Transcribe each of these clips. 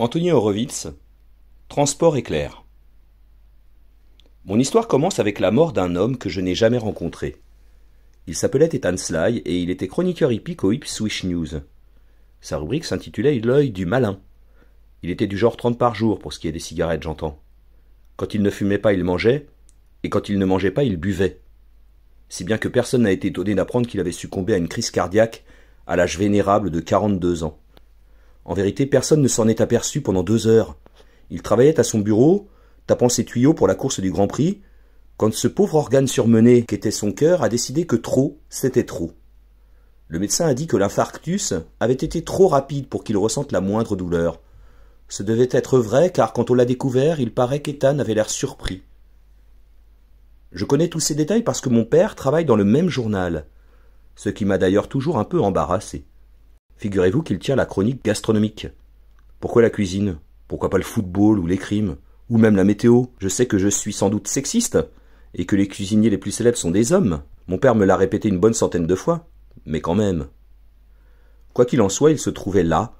Anthony Horowitz, Transport éclair. Mon histoire commence avec la mort d'un homme que je n'ai jamais rencontré. Il s'appelait Ethan Sly et il était chroniqueur hippique au Ipswich News. Sa rubrique s'intitulait L'œil du malin. Il était du genre trente par jour pour ce qui est des cigarettes, j'entends. Quand il ne fumait pas, il mangeait, et quand il ne mangeait pas, il buvait. Si bien que personne n'a été étonné d'apprendre qu'il avait succombé à une crise cardiaque à l'âge vénérable de quarante-deux ans. En vérité, personne ne s'en est aperçu pendant deux heures. Il travaillait à son bureau, tapant ses tuyaux pour la course du Grand Prix, quand ce pauvre organe surmené qu'était son cœur a décidé que trop, c'était trop. Le médecin a dit que l'infarctus avait été trop rapide pour qu'il ressente la moindre douleur. Ce devait être vrai, car quand on l'a découvert, il paraît qu'Ethan avait l'air surpris. Je connais tous ces détails parce que mon père travaille dans le même journal, ce qui m'a d'ailleurs toujours un peu embarrassé figurez-vous qu'il tient la chronique gastronomique. Pourquoi la cuisine Pourquoi pas le football ou les crimes Ou même la météo Je sais que je suis sans doute sexiste, et que les cuisiniers les plus célèbres sont des hommes. Mon père me l'a répété une bonne centaine de fois, mais quand même. Quoi qu'il en soit, il se trouvait là,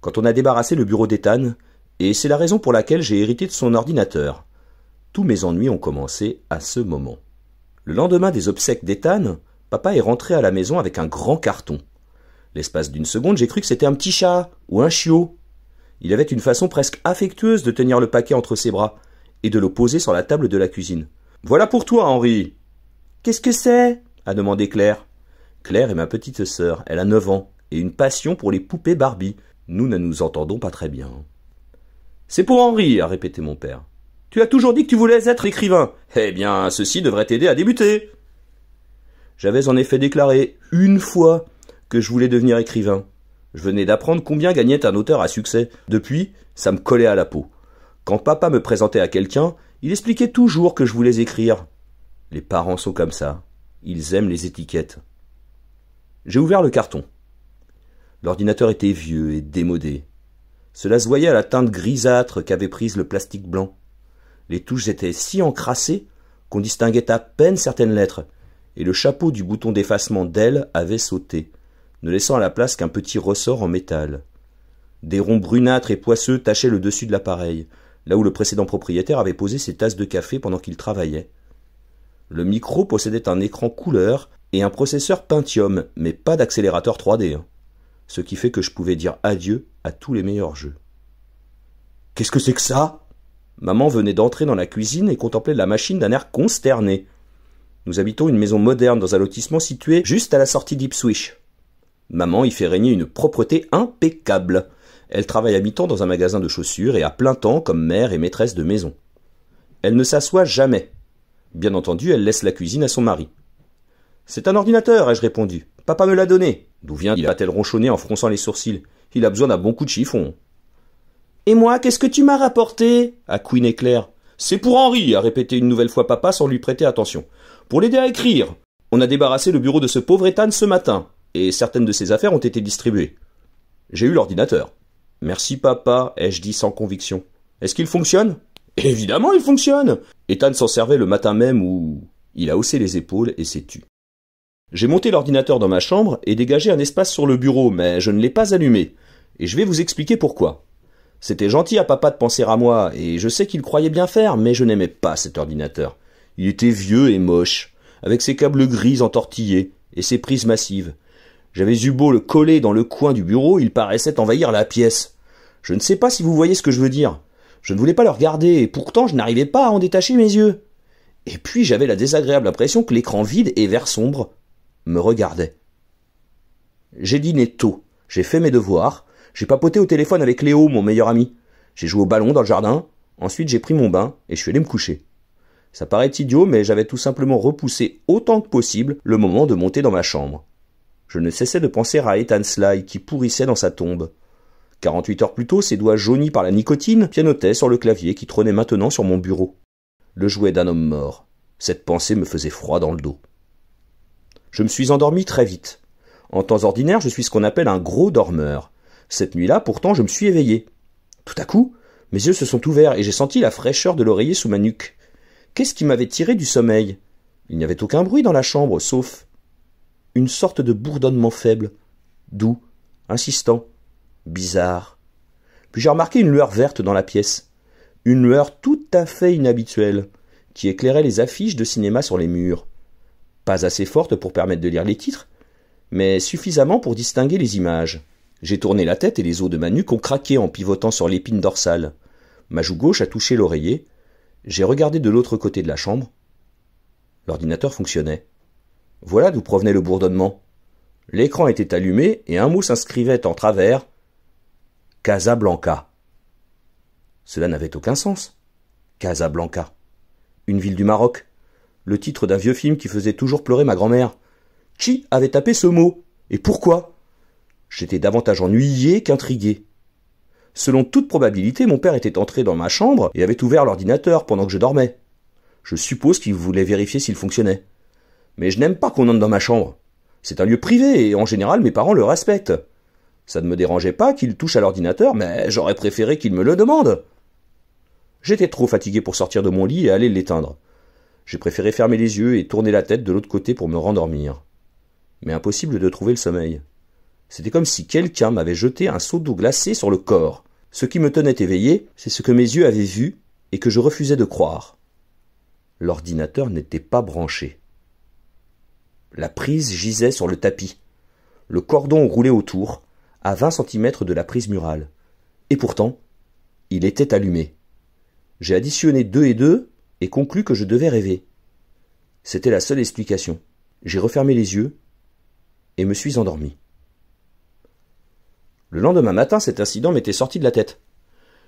quand on a débarrassé le bureau d'Ethan, et c'est la raison pour laquelle j'ai hérité de son ordinateur. Tous mes ennuis ont commencé à ce moment. Le lendemain des obsèques d'Ethan, papa est rentré à la maison avec un grand carton. L'espace d'une seconde, j'ai cru que c'était un petit chat ou un chiot. Il avait une façon presque affectueuse de tenir le paquet entre ses bras et de le poser sur la table de la cuisine. Voilà pour toi, Henri. Qu'est-ce que c'est a demandé Claire. Claire est ma petite sœur, elle a neuf ans, et une passion pour les poupées Barbie. Nous ne nous entendons pas très bien. C'est pour Henri, a répété mon père. Tu as toujours dit que tu voulais être écrivain. Eh bien, ceci devrait t'aider à débuter. J'avais en effet déclaré une fois que je voulais devenir écrivain. Je venais d'apprendre combien gagnait un auteur à succès. Depuis, ça me collait à la peau. Quand papa me présentait à quelqu'un, il expliquait toujours que je voulais écrire. Les parents sont comme ça. Ils aiment les étiquettes. J'ai ouvert le carton. L'ordinateur était vieux et démodé. Cela se voyait à la teinte grisâtre qu'avait prise le plastique blanc. Les touches étaient si encrassées qu'on distinguait à peine certaines lettres, et le chapeau du bouton d'effacement d'elle avait sauté ne laissant à la place qu'un petit ressort en métal. Des ronds brunâtres et poisseux tachaient le dessus de l'appareil, là où le précédent propriétaire avait posé ses tasses de café pendant qu'il travaillait. Le micro possédait un écran couleur et un processeur Pentium, mais pas d'accélérateur 3D. Hein. Ce qui fait que je pouvais dire adieu à tous les meilleurs jeux. Qu'est-ce que c'est que ça Maman venait d'entrer dans la cuisine et contemplait la machine d'un air consterné. Nous habitons une maison moderne dans un lotissement situé juste à la sortie d'Ipswich. Maman y fait régner une propreté impeccable. Elle travaille à mi-temps dans un magasin de chaussures et à plein temps comme mère et maîtresse de maison. Elle ne s'assoit jamais. Bien entendu, elle laisse la cuisine à son mari. C'est un ordinateur, ai-je répondu. Papa me l'a donné. D'où vient-il a-t-elle ronchonné en fronçant les sourcils Il a besoin d'un bon coup de chiffon. Et moi, qu'est-ce que tu m'as rapporté a Queen Éclair. C'est pour Henri, a répété une nouvelle fois papa sans lui prêter attention. Pour l'aider à écrire. On a débarrassé le bureau de ce pauvre Ethan ce matin et certaines de ses affaires ont été distribuées. J'ai eu l'ordinateur. Merci papa, ai-je dit sans conviction. Est-ce qu'il fonctionne Évidemment, il fonctionne Ethan s'en servait le matin même où il a haussé les épaules et s'est tu. J'ai monté l'ordinateur dans ma chambre et dégagé un espace sur le bureau, mais je ne l'ai pas allumé. Et je vais vous expliquer pourquoi. C'était gentil à papa de penser à moi, et je sais qu'il croyait bien faire, mais je n'aimais pas cet ordinateur. Il était vieux et moche, avec ses câbles gris entortillés et ses prises massives. J'avais eu beau le coller dans le coin du bureau, il paraissait envahir la pièce. Je ne sais pas si vous voyez ce que je veux dire. Je ne voulais pas le regarder, et pourtant je n'arrivais pas à en détacher mes yeux. Et puis j'avais la désagréable impression que l'écran vide et vert sombre me regardait. J'ai dîné tôt, j'ai fait mes devoirs, j'ai papoté au téléphone avec Léo, mon meilleur ami. J'ai joué au ballon dans le jardin, ensuite j'ai pris mon bain et je suis allé me coucher. Ça paraît idiot, mais j'avais tout simplement repoussé autant que possible le moment de monter dans ma chambre. Je ne cessais de penser à Ethan Sly qui pourrissait dans sa tombe. Quarante-huit heures plus tôt, ses doigts jaunis par la nicotine pianotaient sur le clavier qui trônait maintenant sur mon bureau. Le jouet d'un homme mort. Cette pensée me faisait froid dans le dos. Je me suis endormi très vite. En temps ordinaire, je suis ce qu'on appelle un gros dormeur. Cette nuit-là, pourtant, je me suis éveillé. Tout à coup, mes yeux se sont ouverts et j'ai senti la fraîcheur de l'oreiller sous ma nuque. Qu'est-ce qui m'avait tiré du sommeil Il n'y avait aucun bruit dans la chambre, sauf une sorte de bourdonnement faible, doux, insistant, bizarre. Puis j'ai remarqué une lueur verte dans la pièce, une lueur tout à fait inhabituelle, qui éclairait les affiches de cinéma sur les murs. Pas assez forte pour permettre de lire les titres, mais suffisamment pour distinguer les images. J'ai tourné la tête et les os de ma nuque ont craqué en pivotant sur l'épine dorsale. Ma joue gauche a touché l'oreiller. J'ai regardé de l'autre côté de la chambre. L'ordinateur fonctionnait. Voilà d'où provenait le bourdonnement. L'écran était allumé et un mot s'inscrivait en travers Casablanca. Cela n'avait aucun sens. Casablanca. Une ville du Maroc. Le titre d'un vieux film qui faisait toujours pleurer ma grand-mère. Chi avait tapé ce mot. Et pourquoi J'étais davantage ennuyé qu'intrigué. Selon toute probabilité, mon père était entré dans ma chambre et avait ouvert l'ordinateur pendant que je dormais. Je suppose qu'il voulait vérifier s'il fonctionnait. Mais je n'aime pas qu'on entre dans ma chambre. C'est un lieu privé et en général mes parents le respectent. Ça ne me dérangeait pas qu'il touche à l'ordinateur, mais j'aurais préféré qu'il me le demande. J'étais trop fatigué pour sortir de mon lit et aller l'éteindre. J'ai préféré fermer les yeux et tourner la tête de l'autre côté pour me rendormir. Mais impossible de trouver le sommeil. C'était comme si quelqu'un m'avait jeté un seau d'eau glacée sur le corps. Ce qui me tenait éveillé, c'est ce que mes yeux avaient vu et que je refusais de croire. L'ordinateur n'était pas branché. La prise gisait sur le tapis. Le cordon roulait autour, à vingt centimètres de la prise murale. Et pourtant, il était allumé. J'ai additionné deux et deux et conclu que je devais rêver. C'était la seule explication. J'ai refermé les yeux et me suis endormi. Le lendemain matin, cet incident m'était sorti de la tête.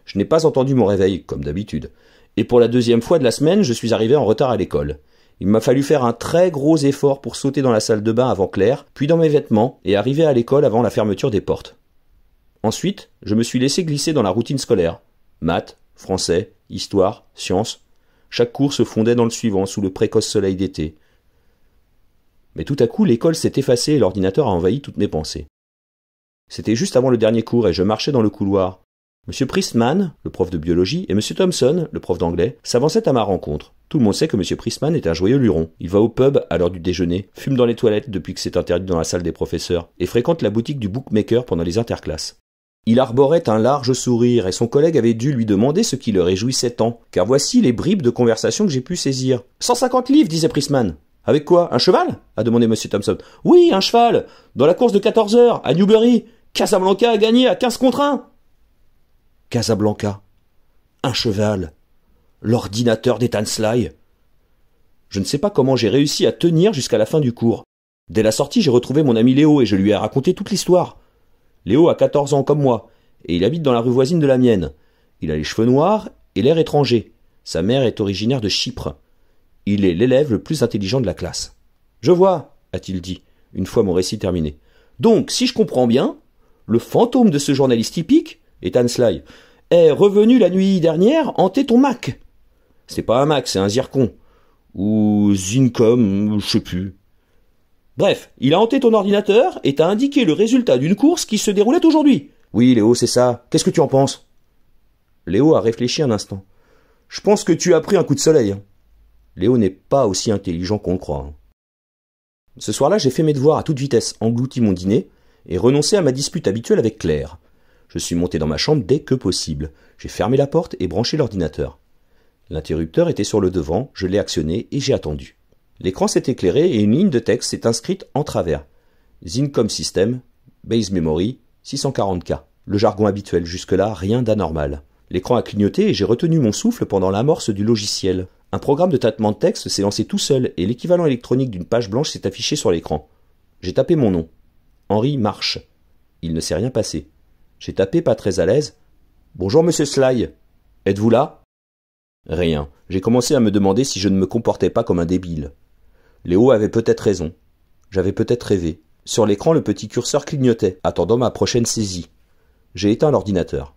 Je n'ai pas entendu mon réveil, comme d'habitude, et pour la deuxième fois de la semaine, je suis arrivé en retard à l'école. Il m'a fallu faire un très gros effort pour sauter dans la salle de bain avant Claire, puis dans mes vêtements, et arriver à l'école avant la fermeture des portes. Ensuite, je me suis laissé glisser dans la routine scolaire. Maths, français, histoire, sciences. Chaque cours se fondait dans le suivant sous le précoce soleil d'été. Mais tout à coup, l'école s'est effacée et l'ordinateur a envahi toutes mes pensées. C'était juste avant le dernier cours et je marchais dans le couloir, M. Priestman, le prof de biologie, et M. Thompson, le prof d'anglais, s'avançaient à ma rencontre. Tout le monde sait que M. Prisman est un joyeux luron. Il va au pub à l'heure du déjeuner, fume dans les toilettes depuis que c'est interdit dans la salle des professeurs, et fréquente la boutique du bookmaker pendant les interclasses. Il arborait un large sourire, et son collègue avait dû lui demander ce qui le réjouissait tant, car voici les bribes de conversation que j'ai pu saisir. 150 livres, disait Prisman. « Avec quoi Un cheval a demandé M. Thompson. Oui, un cheval Dans la course de 14 heures, à Newbury Casablanca a gagné à 15 contre 1 Casablanca, un cheval, l'ordinateur des Tansley. Je ne sais pas comment j'ai réussi à tenir jusqu'à la fin du cours. Dès la sortie, j'ai retrouvé mon ami Léo et je lui ai raconté toute l'histoire. Léo a 14 ans comme moi, et il habite dans la rue voisine de la mienne. Il a les cheveux noirs et l'air étranger. Sa mère est originaire de Chypre. Il est l'élève le plus intelligent de la classe. Je vois, a-t-il dit, une fois mon récit terminé. Donc, si je comprends bien, le fantôme de ce journaliste typique, et Sly. Est revenu la nuit dernière hanter ton Mac. C'est pas un Mac, c'est un zircon. Ou Zincom, je sais plus. Bref, il a hanté ton ordinateur et t'a indiqué le résultat d'une course qui se déroulait aujourd'hui. Oui, Léo, c'est ça. Qu'est-ce que tu en penses Léo a réfléchi un instant. Je pense que tu as pris un coup de soleil. Hein. Léo n'est pas aussi intelligent qu'on le croit. Hein. Ce soir-là, j'ai fait mes devoirs à toute vitesse, englouti mon dîner, et renoncé à ma dispute habituelle avec Claire. Je suis monté dans ma chambre dès que possible. J'ai fermé la porte et branché l'ordinateur. L'interrupteur était sur le devant, je l'ai actionné et j'ai attendu. L'écran s'est éclairé et une ligne de texte s'est inscrite en travers. Zincom System, Base Memory, 640K. Le jargon habituel jusque-là, rien d'anormal. L'écran a clignoté et j'ai retenu mon souffle pendant l'amorce du logiciel. Un programme de traitement de texte s'est lancé tout seul et l'équivalent électronique d'une page blanche s'est affiché sur l'écran. J'ai tapé mon nom. Henri Marche. Il ne s'est rien passé. J'ai tapé pas très à l'aise. Bonjour, monsieur Sly. Êtes-vous là Rien. J'ai commencé à me demander si je ne me comportais pas comme un débile. Léo avait peut-être raison. J'avais peut-être rêvé. Sur l'écran, le petit curseur clignotait, attendant ma prochaine saisie. J'ai éteint l'ordinateur.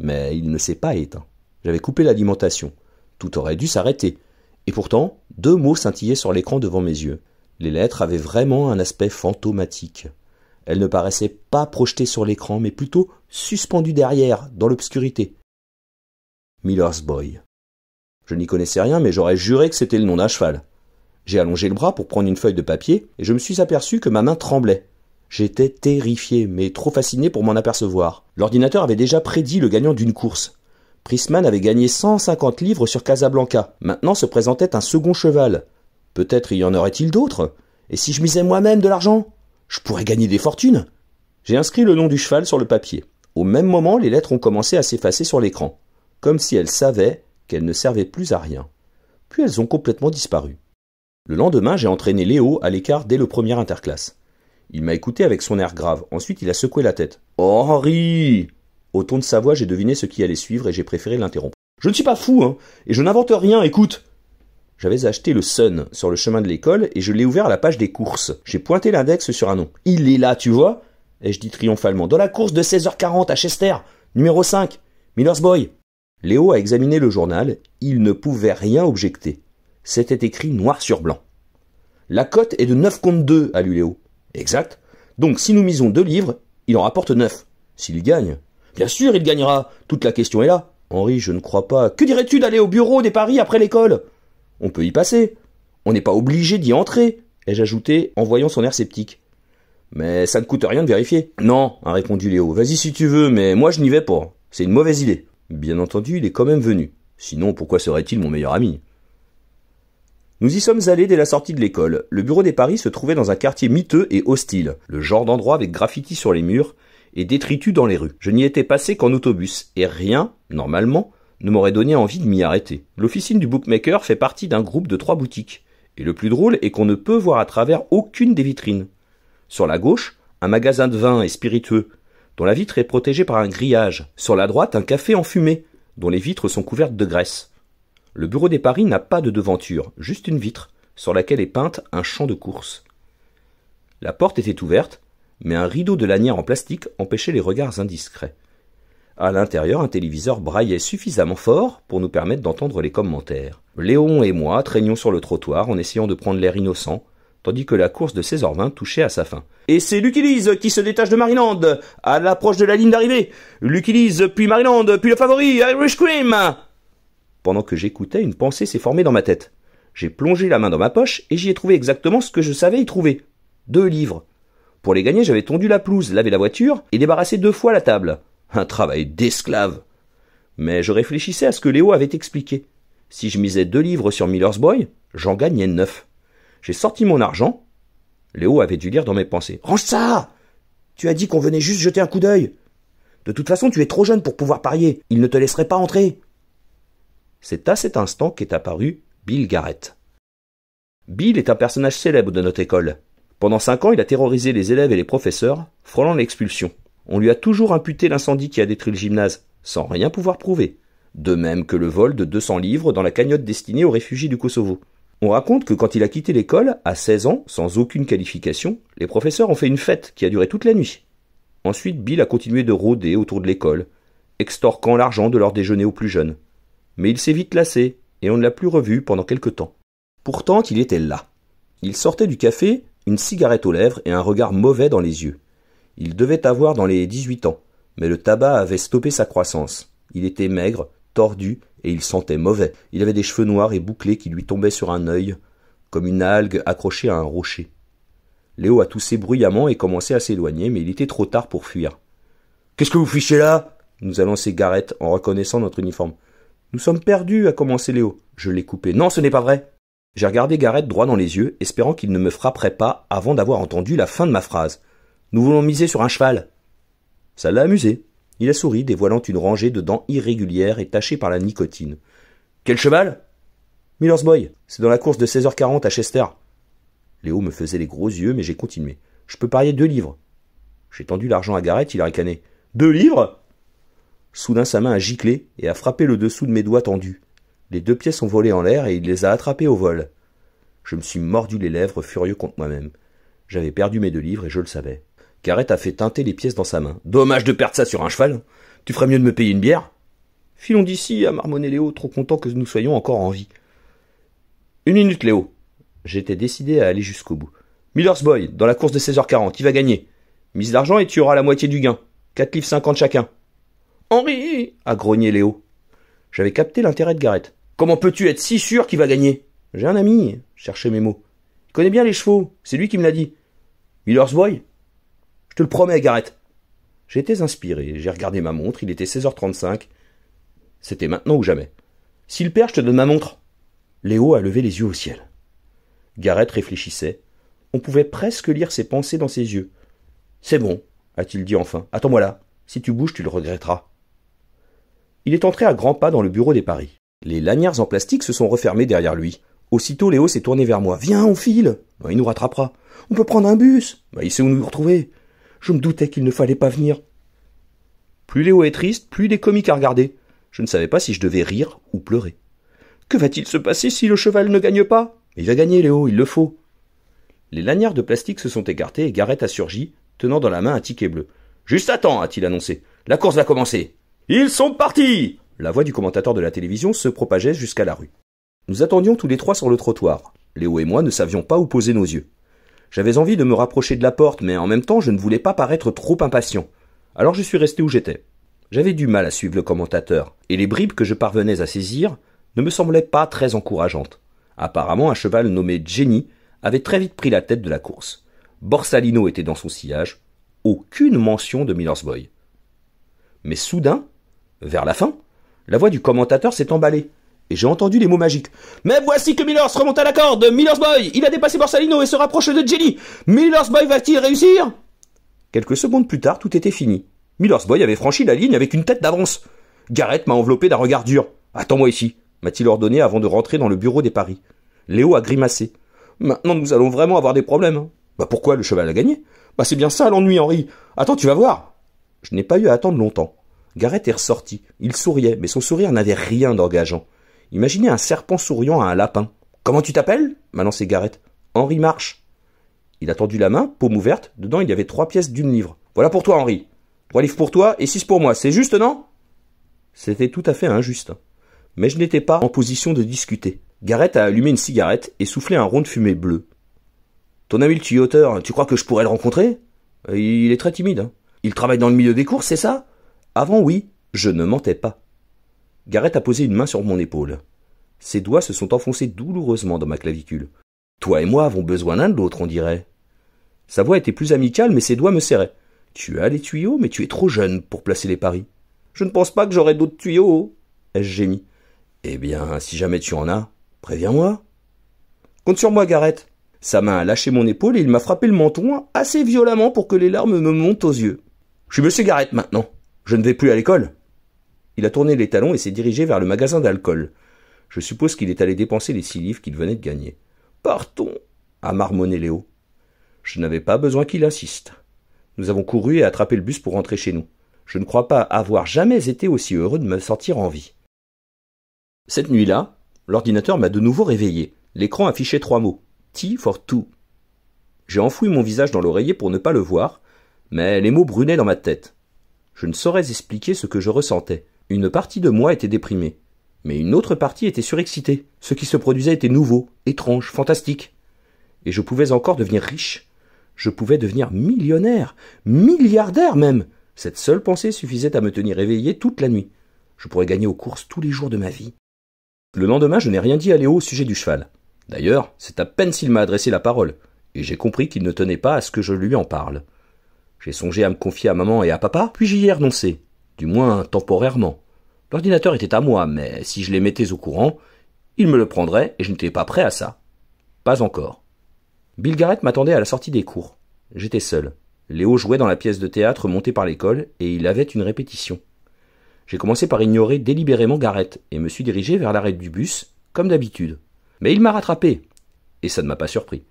Mais il ne s'est pas éteint. J'avais coupé l'alimentation. Tout aurait dû s'arrêter. Et pourtant, deux mots scintillaient sur l'écran devant mes yeux. Les lettres avaient vraiment un aspect fantomatique. Elle ne paraissait pas projetée sur l'écran, mais plutôt suspendue derrière, dans l'obscurité. Miller's Boy. Je n'y connaissais rien, mais j'aurais juré que c'était le nom d'un cheval. J'ai allongé le bras pour prendre une feuille de papier, et je me suis aperçu que ma main tremblait. J'étais terrifié, mais trop fasciné pour m'en apercevoir. L'ordinateur avait déjà prédit le gagnant d'une course. Prisman avait gagné 150 livres sur Casablanca. Maintenant se présentait un second cheval. Peut-être y en aurait-il d'autres. Et si je misais moi-même de l'argent je pourrais gagner des fortunes. J'ai inscrit le nom du cheval sur le papier. Au même moment, les lettres ont commencé à s'effacer sur l'écran, comme si elles savaient qu'elles ne servaient plus à rien. Puis elles ont complètement disparu. Le lendemain, j'ai entraîné Léo à l'écart dès le premier interclasse. Il m'a écouté avec son air grave, ensuite il a secoué la tête. Henri Au ton de sa voix, j'ai deviné ce qui allait suivre et j'ai préféré l'interrompre. Je ne suis pas fou, hein, et je n'invente rien, écoute j'avais acheté le Sun sur le chemin de l'école et je l'ai ouvert à la page des courses. J'ai pointé l'index sur un nom. Il est là, tu vois Et je dis triomphalement, dans la course de 16h40 à Chester, numéro 5, Miller's Boy. Léo a examiné le journal, il ne pouvait rien objecter. C'était écrit noir sur blanc. La cote est de contre 9 2, a lu Léo. Exact. Donc si nous misons deux livres, il en rapporte 9. S'il gagne. Bien sûr, il gagnera. Toute la question est là. Henri, je ne crois pas. Que dirais-tu d'aller au bureau des paris après l'école on peut y passer. On n'est pas obligé d'y entrer, ai-je ajouté en voyant son air sceptique. Mais ça ne coûte rien de vérifier. Non, a répondu Léo. Vas-y si tu veux, mais moi je n'y vais pas. C'est une mauvaise idée. Bien entendu, il est quand même venu. Sinon, pourquoi serait-il mon meilleur ami Nous y sommes allés dès la sortie de l'école. Le bureau des paris se trouvait dans un quartier miteux et hostile, le genre d'endroit avec graffitis sur les murs et détritus dans les rues. Je n'y étais passé qu'en autobus, et rien, normalement, ne m'aurait donné envie de m'y arrêter. L'officine du bookmaker fait partie d'un groupe de trois boutiques. Et le plus drôle est qu'on ne peut voir à travers aucune des vitrines. Sur la gauche, un magasin de vin et spiritueux, dont la vitre est protégée par un grillage. Sur la droite, un café enfumé dont les vitres sont couvertes de graisse. Le bureau des paris n'a pas de devanture, juste une vitre, sur laquelle est peinte un champ de course. La porte était ouverte, mais un rideau de lanière en plastique empêchait les regards indiscrets. À l'intérieur, un téléviseur braillait suffisamment fort pour nous permettre d'entendre les commentaires. Léon et moi traînions sur le trottoir en essayant de prendre l'air innocent, tandis que la course de 16h20 touchait à sa fin. Et c'est Lucilise qui se détache de Maryland, à l'approche de la ligne d'arrivée. Lucilise, puis Maryland, puis le favori, Irish Cream Pendant que j'écoutais, une pensée s'est formée dans ma tête. J'ai plongé la main dans ma poche et j'y ai trouvé exactement ce que je savais y trouver. Deux livres. Pour les gagner, j'avais tondu la pelouse, lavé la voiture et débarrassé deux fois la table. Un travail d'esclave. Mais je réfléchissais à ce que Léo avait expliqué. Si je misais deux livres sur Miller's Boy, j'en gagnais neuf. J'ai sorti mon argent. Léo avait dû lire dans mes pensées. Range ça Tu as dit qu'on venait juste jeter un coup d'œil. De toute façon, tu es trop jeune pour pouvoir parier. Il ne te laisserait pas entrer. C'est à cet instant qu'est apparu Bill Garrett. Bill est un personnage célèbre de notre école. Pendant cinq ans, il a terrorisé les élèves et les professeurs, frôlant l'expulsion. On lui a toujours imputé l'incendie qui a détruit le gymnase, sans rien pouvoir prouver. De même que le vol de 200 livres dans la cagnotte destinée aux réfugiés du Kosovo. On raconte que quand il a quitté l'école, à 16 ans, sans aucune qualification, les professeurs ont fait une fête qui a duré toute la nuit. Ensuite, Bill a continué de rôder autour de l'école, extorquant l'argent de leur déjeuner aux plus jeunes. Mais il s'est vite lassé, et on ne l'a plus revu pendant quelque temps. Pourtant, il était là. Il sortait du café, une cigarette aux lèvres et un regard mauvais dans les yeux. Il devait avoir dans les dix-huit ans, mais le tabac avait stoppé sa croissance. Il était maigre, tordu, et il sentait mauvais. Il avait des cheveux noirs et bouclés qui lui tombaient sur un œil, comme une algue accrochée à un rocher. Léo a toussé bruyamment et commencé à s'éloigner, mais il était trop tard pour fuir. Qu'est-ce que vous fichez là nous a lancé Garrett en reconnaissant notre uniforme. Nous sommes perdus, a commencé Léo. Je l'ai coupé. Non, ce n'est pas vrai. J'ai regardé Garrett droit dans les yeux, espérant qu'il ne me frapperait pas avant d'avoir entendu la fin de ma phrase. Nous voulons miser sur un cheval. Ça l'a amusé. Il a souri, dévoilant une rangée de dents irrégulières et tachées par la nicotine. Quel cheval Miller's Boy, c'est dans la course de 16h40 à Chester. Léo me faisait les gros yeux, mais j'ai continué. Je peux parier deux livres. J'ai tendu l'argent à Garrett, il a ricané. Deux livres Soudain, sa main a giclé et a frappé le dessous de mes doigts tendus. Les deux pièces ont volé en l'air et il les a attrapées au vol. Je me suis mordu les lèvres, furieux contre moi-même. J'avais perdu mes deux livres et je le savais. Gareth a fait teinter les pièces dans sa main. Dommage de perdre ça sur un cheval. Tu ferais mieux de me payer une bière Filons d'ici, a marmonné Léo, trop content que nous soyons encore en vie. Une minute, Léo. J'étais décidé à aller jusqu'au bout. Miller's Boy, dans la course de 16h40, il va gagner. Mise d'argent et tu auras la moitié du gain. Quatre livres cinquante chacun. Henri a grogné Léo. J'avais capté l'intérêt de Gareth. « Comment peux-tu être si sûr qu'il va gagner J'ai un ami, cherchais mes mots. Il connaît bien les chevaux, c'est lui qui me l'a dit. Miller's Boy te le promets, Gareth. J'étais inspiré, j'ai regardé ma montre, il était 16h35. C'était maintenant ou jamais. S'il perd, je te donne ma montre. Léo a levé les yeux au ciel. Gareth réfléchissait. On pouvait presque lire ses pensées dans ses yeux. C'est bon, a-t-il dit enfin. Attends-moi là. Si tu bouges, tu le regretteras. Il est entré à grands pas dans le bureau des paris. Les lanières en plastique se sont refermées derrière lui. Aussitôt, Léo s'est tourné vers moi. Viens, on file. Bah, il nous rattrapera. On peut prendre un bus. Bah, il sait où nous retrouver. Je me doutais qu'il ne fallait pas venir. Plus Léo est triste, plus il est comique à regarder. Je ne savais pas si je devais rire ou pleurer. Que va-t-il se passer si le cheval ne gagne pas Il va gagner, Léo, il le faut. Les lanières de plastique se sont écartées et Garrett a surgi, tenant dans la main un ticket bleu. Juste à temps, a-t-il annoncé. La course va commencer. Ils sont partis La voix du commentateur de la télévision se propageait jusqu'à la rue. Nous attendions tous les trois sur le trottoir. Léo et moi ne savions pas où poser nos yeux. J'avais envie de me rapprocher de la porte, mais en même temps je ne voulais pas paraître trop impatient. Alors je suis resté où j'étais. J'avais du mal à suivre le commentateur, et les bribes que je parvenais à saisir ne me semblaient pas très encourageantes. Apparemment un cheval nommé Jenny avait très vite pris la tête de la course. Borsalino était dans son sillage, aucune mention de Miller's Boy. Mais soudain, vers la fin, la voix du commentateur s'est emballée et j'ai entendu les mots magiques. Mais voici que Millers remonte à la corde Millers Boy Il a dépassé Borsalino et se rapproche de Jenny. Millers Boy va-t-il réussir Quelques secondes plus tard, tout était fini. Millers Boy avait franchi la ligne avec une tête d'avance. Garrett m'a enveloppé d'un regard dur. Attends-moi ici, m'a-t-il ordonné avant de rentrer dans le bureau des paris. Léo a grimacé. Maintenant, nous allons vraiment avoir des problèmes. Hein. Bah pourquoi le cheval a gagné Bah c'est bien ça l'ennui, Henri. Attends, tu vas voir. Je n'ai pas eu à attendre longtemps. Garrett est ressorti. Il souriait, mais son sourire n'avait rien d'engageant. Imaginez un serpent souriant à un lapin. Comment tu t'appelles Maintenant c'est Garrett. Henri Marche. Il a tendu la main, paume ouverte. Dedans, il y avait trois pièces d'une livre. Voilà pour toi, Henri. Trois livres pour toi et six pour moi. C'est juste, non C'était tout à fait injuste. Mais je n'étais pas en position de discuter. Garrett a allumé une cigarette et soufflé un rond de fumée bleue. Ton ami le tuyauteur, tu crois que je pourrais le rencontrer euh, Il est très timide. Hein. Il travaille dans le milieu des courses, c'est ça Avant, oui. Je ne mentais pas. Gareth a posé une main sur mon épaule. Ses doigts se sont enfoncés douloureusement dans ma clavicule. Toi et moi avons besoin l'un de l'autre, on dirait. Sa voix était plus amicale, mais ses doigts me serraient. Tu as les tuyaux, mais tu es trop jeune pour placer les paris. Je ne pense pas que j'aurai d'autres tuyaux, ai-je gémi. Eh bien, si jamais tu en as, préviens-moi. Compte sur moi, Gareth. » Sa main a lâché mon épaule et il m'a frappé le menton assez violemment pour que les larmes me montent aux yeux. Je suis monsieur Gareth maintenant. Je ne vais plus à l'école. Il a tourné les talons et s'est dirigé vers le magasin d'alcool. Je suppose qu'il est allé dépenser les six livres qu'il venait de gagner. Partons a marmonné Léo. Je n'avais pas besoin qu'il insiste. Nous avons couru et attrapé le bus pour rentrer chez nous. Je ne crois pas avoir jamais été aussi heureux de me sentir en vie. Cette nuit-là, l'ordinateur m'a de nouveau réveillé. L'écran affichait trois mots. Tea for two. J'ai enfoui mon visage dans l'oreiller pour ne pas le voir, mais les mots brunaient dans ma tête. Je ne saurais expliquer ce que je ressentais. Une partie de moi était déprimée, mais une autre partie était surexcitée. Ce qui se produisait était nouveau, étrange, fantastique. Et je pouvais encore devenir riche. Je pouvais devenir millionnaire, milliardaire même. Cette seule pensée suffisait à me tenir éveillé toute la nuit. Je pourrais gagner aux courses tous les jours de ma vie. Le lendemain, je n'ai rien dit à Léo au sujet du cheval. D'ailleurs, c'est à peine s'il m'a adressé la parole, et j'ai compris qu'il ne tenait pas à ce que je lui en parle. J'ai songé à me confier à maman et à papa, puis j'y ai renoncé, du moins temporairement. L'ordinateur était à moi, mais si je les mettais au courant, ils me le prendraient et je n'étais pas prêt à ça. Pas encore. Bill Garrett m'attendait à la sortie des cours. J'étais seul. Léo jouait dans la pièce de théâtre montée par l'école et il avait une répétition. J'ai commencé par ignorer délibérément Garrett et me suis dirigé vers l'arrêt du bus, comme d'habitude. Mais il m'a rattrapé. Et ça ne m'a pas surpris.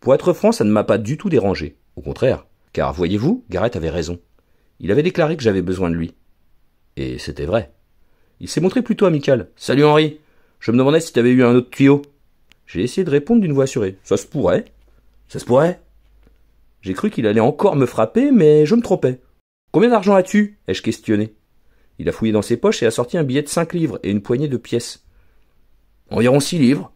Pour être franc, ça ne m'a pas du tout dérangé. Au contraire. Car voyez-vous, Garrett avait raison. Il avait déclaré que j'avais besoin de lui. Et c'était vrai. Il s'est montré plutôt amical. Salut Henri Je me demandais si tu avais eu un autre tuyau. J'ai essayé de répondre d'une voix assurée. Ça se pourrait. Ça se pourrait J'ai cru qu'il allait encore me frapper, mais je me trompais. Combien d'argent as-tu ai-je questionné. Il a fouillé dans ses poches et a sorti un billet de cinq livres et une poignée de pièces. Environ six livres.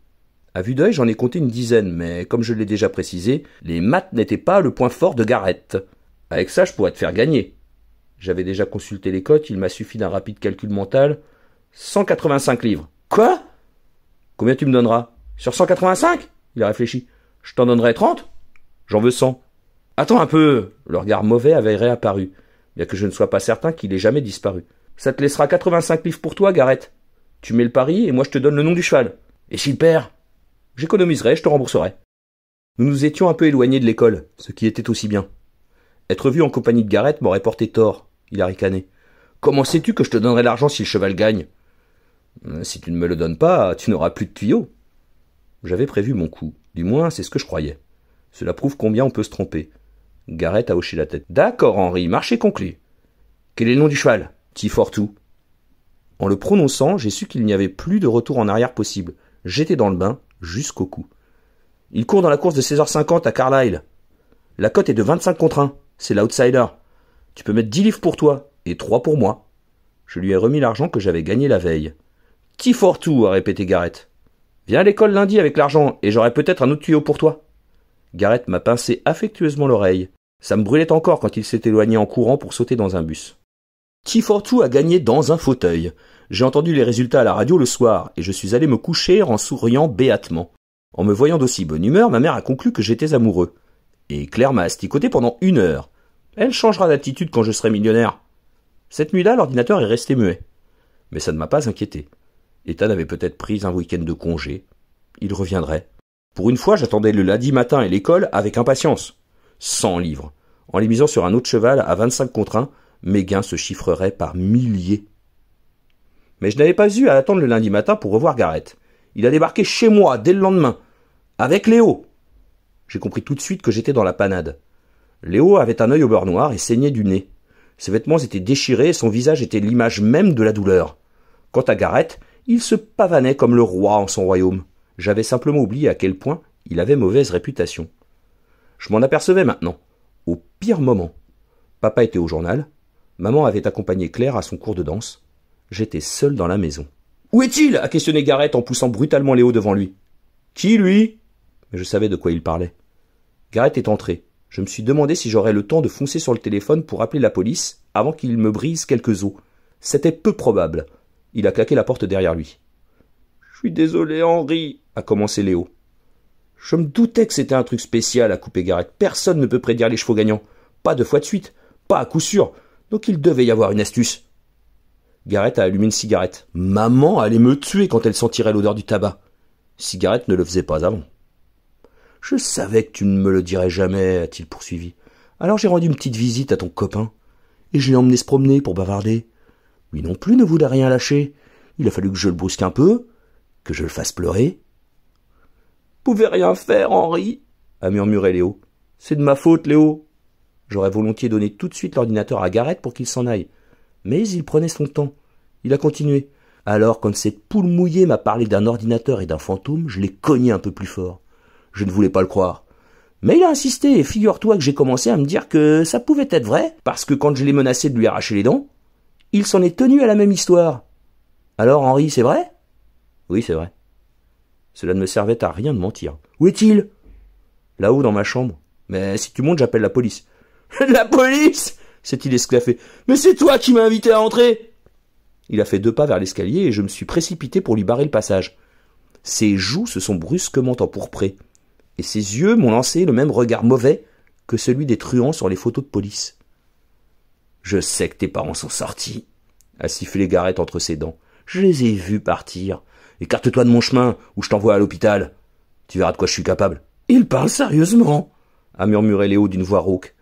À vue d'œil, j'en ai compté une dizaine, mais comme je l'ai déjà précisé, les maths n'étaient pas le point fort de Garrett. Avec ça, je pourrais te faire gagner. J'avais déjà consulté les cotes, il m'a suffi d'un rapide calcul mental. 185 livres. Quoi Combien tu me donneras Sur 185 Il a réfléchi. Je t'en donnerai 30 J'en veux 100. Attends un peu Le regard mauvais avait réapparu, bien que je ne sois pas certain qu'il ait jamais disparu. Ça te laissera 85 livres pour toi, Gareth. Tu mets le pari et moi je te donne le nom du cheval. Et s'il perd J'économiserai, je te rembourserai. Nous nous étions un peu éloignés de l'école, ce qui était aussi bien. Être vu en compagnie de Gareth m'aurait porté tort, il a ricané. Comment sais-tu que je te donnerai l'argent si le cheval gagne euh, Si tu ne me le donnes pas, tu n'auras plus de tuyau. J'avais prévu mon coup. Du moins, c'est ce que je croyais. Cela prouve combien on peut se tromper. Garrett a hoché la tête. D'accord, Henri, marché conclu. Quel est le nom du cheval Tifortou. En le prononçant, j'ai su qu'il n'y avait plus de retour en arrière possible. J'étais dans le bain jusqu'au cou. Il court dans la course de 16h50 à Carlisle. La cote est de 25 contre 1. C'est l'outsider. Tu peux mettre dix livres pour toi et trois pour moi. Je lui ai remis l'argent que j'avais gagné la veille. Tifortou a répété Gareth. « Viens à l'école lundi avec l'argent et j'aurai peut-être un autre tuyau pour toi. Garrett m'a pincé affectueusement l'oreille. Ça me brûlait encore quand il s'est éloigné en courant pour sauter dans un bus. Tifortou a gagné dans un fauteuil. J'ai entendu les résultats à la radio le soir et je suis allé me coucher en souriant béatement. En me voyant d'aussi bonne humeur, ma mère a conclu que j'étais amoureux. Et Claire m'a asticoté pendant une heure. Elle changera d'attitude quand je serai millionnaire. Cette nuit-là, l'ordinateur est resté muet. Mais ça ne m'a pas inquiété. Ethan avait peut-être pris un week-end de congé. Il reviendrait. Pour une fois, j'attendais le lundi matin et l'école avec impatience. Cent livres. En les misant sur un autre cheval à 25 contre 1, mes gains se chiffreraient par milliers. Mais je n'avais pas eu à attendre le lundi matin pour revoir Gareth. Il a débarqué chez moi dès le lendemain, avec Léo. J'ai compris tout de suite que j'étais dans la panade. Léo avait un œil au beurre noir et saignait du nez. Ses vêtements étaient déchirés et son visage était l'image même de la douleur. Quant à Gareth, il se pavanait comme le roi en son royaume. J'avais simplement oublié à quel point il avait mauvaise réputation. Je m'en apercevais maintenant, au pire moment. Papa était au journal, maman avait accompagné Claire à son cours de danse. J'étais seul dans la maison. Où est-il a questionné Gareth en poussant brutalement Léo devant lui. Qui lui Mais je savais de quoi il parlait. Gareth est entré, je me suis demandé si j'aurais le temps de foncer sur le téléphone pour appeler la police avant qu'il me brise quelques os. C'était peu probable. Il a claqué la porte derrière lui. Je suis désolé, Henri, a commencé Léo. Je me doutais que c'était un truc spécial à couper Gareth. Personne ne peut prédire les chevaux gagnants. Pas deux fois de suite. Pas à coup sûr. Donc il devait y avoir une astuce. Garrett a allumé une cigarette. Maman allait me tuer quand elle sentirait l'odeur du tabac. Cigarette ne le faisait pas avant. Je savais que tu ne me le dirais jamais, a-t-il poursuivi. Alors j'ai rendu une petite visite à ton copain, et je l'ai emmené se promener pour bavarder. Lui non plus ne voulait rien lâcher. Il a fallu que je le brusque un peu, que je le fasse pleurer. pouvez rien faire, Henri, a murmuré Léo. C'est de ma faute, Léo. J'aurais volontiers donné tout de suite l'ordinateur à Gareth pour qu'il s'en aille. Mais il prenait son temps. Il a continué. Alors, quand cette poule mouillée m'a parlé d'un ordinateur et d'un fantôme, je l'ai cogné un peu plus fort. Je ne voulais pas le croire. Mais il a insisté, et figure-toi que j'ai commencé à me dire que ça pouvait être vrai, parce que quand je l'ai menacé de lui arracher les dents, il s'en est tenu à la même histoire. Alors, Henri, c'est vrai Oui, c'est vrai. Cela ne me servait à rien de mentir. Où est-il Là-haut, dans ma chambre. Mais si tu montes, j'appelle la police. la police s'est-il esclaffé. Mais c'est toi qui m'as invité à entrer Il a fait deux pas vers l'escalier et je me suis précipité pour lui barrer le passage. Ses joues se sont brusquement empourprées et ses yeux m'ont lancé le même regard mauvais que celui des truands sur les photos de police. Je sais que tes parents sont sortis, a sifflé Garrett entre ses dents. Je les ai vus partir. Écarte-toi de mon chemin, ou je t'envoie à l'hôpital. Tu verras de quoi je suis capable. Il parle sérieusement, a murmuré Léo d'une voix rauque.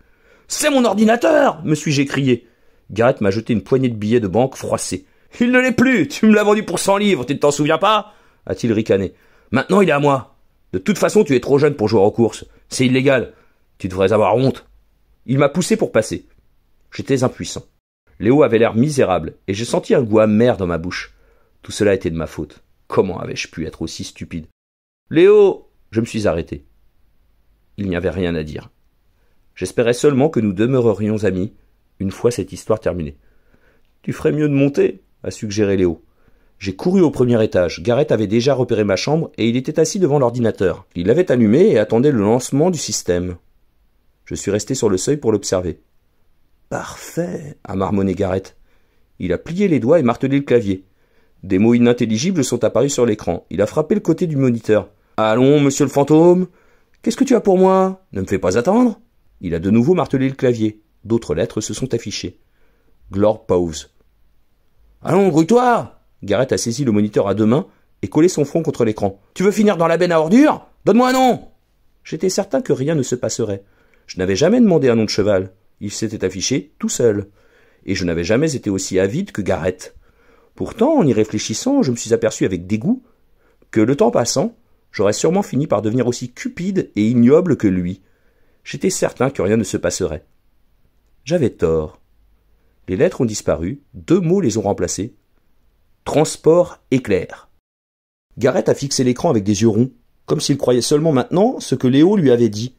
C'est mon ordinateur me suis-je écrié. Garrett m'a jeté une poignée de billets de banque froissés. Il ne l'est plus Tu me l'as vendu pour cent livres, tu ne t'en souviens pas a-t-il ricané. Maintenant il est à moi de toute façon, tu es trop jeune pour jouer aux courses. C'est illégal. Tu devrais avoir honte. Il m'a poussé pour passer. J'étais impuissant. Léo avait l'air misérable, et j'ai senti un goût amer dans ma bouche. Tout cela était de ma faute. Comment avais-je pu être aussi stupide Léo Je me suis arrêté. Il n'y avait rien à dire. J'espérais seulement que nous demeurerions amis, une fois cette histoire terminée. Tu ferais mieux de monter, a suggéré Léo. J'ai couru au premier étage. Garrett avait déjà repéré ma chambre et il était assis devant l'ordinateur. Il l'avait allumé et attendait le lancement du système. Je suis resté sur le seuil pour l'observer. Parfait, a marmonné Garrett. Il a plié les doigts et martelé le clavier. Des mots inintelligibles sont apparus sur l'écran. Il a frappé le côté du moniteur. Allons, monsieur le fantôme Qu'est-ce que tu as pour moi Ne me fais pas attendre Il a de nouveau martelé le clavier. D'autres lettres se sont affichées. Glore pause. Allons, grouille-toi Garrett a saisi le moniteur à deux mains et collé son front contre l'écran. Tu veux finir dans la benne à ordures Donne-moi un nom J'étais certain que rien ne se passerait. Je n'avais jamais demandé un nom de cheval. Il s'était affiché tout seul. Et je n'avais jamais été aussi avide que Garrett. Pourtant, en y réfléchissant, je me suis aperçu avec dégoût que, le temps passant, j'aurais sûrement fini par devenir aussi cupide et ignoble que lui. J'étais certain que rien ne se passerait. J'avais tort. Les lettres ont disparu, deux mots les ont remplacés, Transport éclair. Garrett a fixé l'écran avec des yeux ronds, comme s'il croyait seulement maintenant ce que Léo lui avait dit.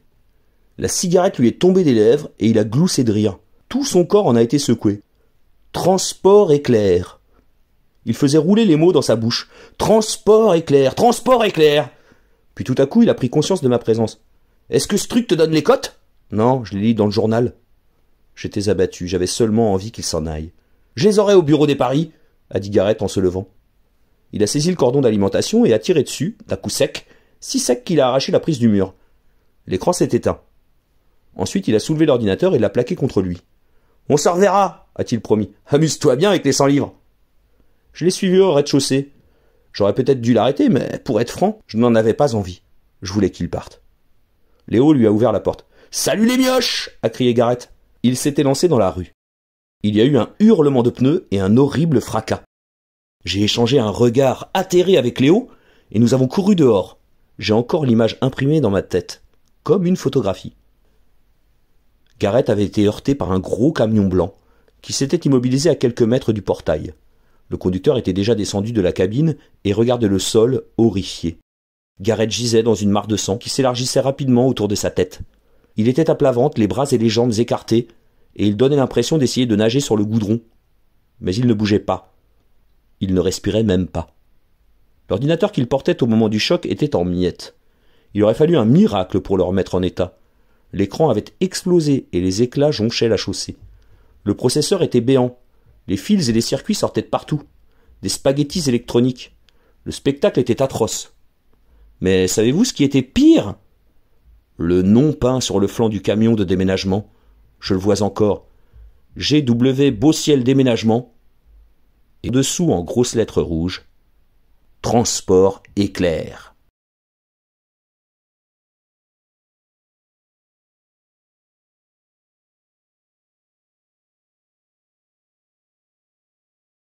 La cigarette lui est tombée des lèvres et il a gloussé de rire. Tout son corps en a été secoué. Transport éclair. Il faisait rouler les mots dans sa bouche. Transport éclair, transport éclair. Puis tout à coup, il a pris conscience de ma présence. Est-ce que ce truc te donne les cotes Non, je les lis dans le journal. J'étais abattu, j'avais seulement envie qu'il s'en aille. Je les aurai au bureau des paris a dit Garrett en se levant. Il a saisi le cordon d'alimentation et a tiré dessus, d'un coup sec, si sec qu'il a arraché la prise du mur. L'écran s'est éteint. Ensuite, il a soulevé l'ordinateur et l'a plaqué contre lui. On s'en reverra, a-t-il promis. Amuse-toi bien avec les 100 livres. Je l'ai suivi au rez-de-chaussée. J'aurais peut-être dû l'arrêter, mais pour être franc, je n'en avais pas envie. Je voulais qu'il parte. Léo lui a ouvert la porte. Salut les mioches a crié Garrett. Il s'était lancé dans la rue. Il y a eu un hurlement de pneus et un horrible fracas. J'ai échangé un regard atterré avec Léo et nous avons couru dehors. J'ai encore l'image imprimée dans ma tête, comme une photographie. Gareth avait été heurté par un gros camion blanc qui s'était immobilisé à quelques mètres du portail. Le conducteur était déjà descendu de la cabine et regardait le sol horrifié. Gareth gisait dans une mare de sang qui s'élargissait rapidement autour de sa tête. Il était à plat ventre, les bras et les jambes écartés, et il donnait l'impression d'essayer de nager sur le goudron. Mais il ne bougeait pas. Il ne respirait même pas. L'ordinateur qu'il portait au moment du choc était en miettes. Il aurait fallu un miracle pour le remettre en état. L'écran avait explosé et les éclats jonchaient la chaussée. Le processeur était béant. Les fils et les circuits sortaient de partout. Des spaghettis électroniques. Le spectacle était atroce. Mais savez-vous ce qui était pire Le nom peint sur le flanc du camion de déménagement je le vois encore. GW Beau Ciel Déménagement. Et dessous, en grosses lettres rouges, Transport éclair.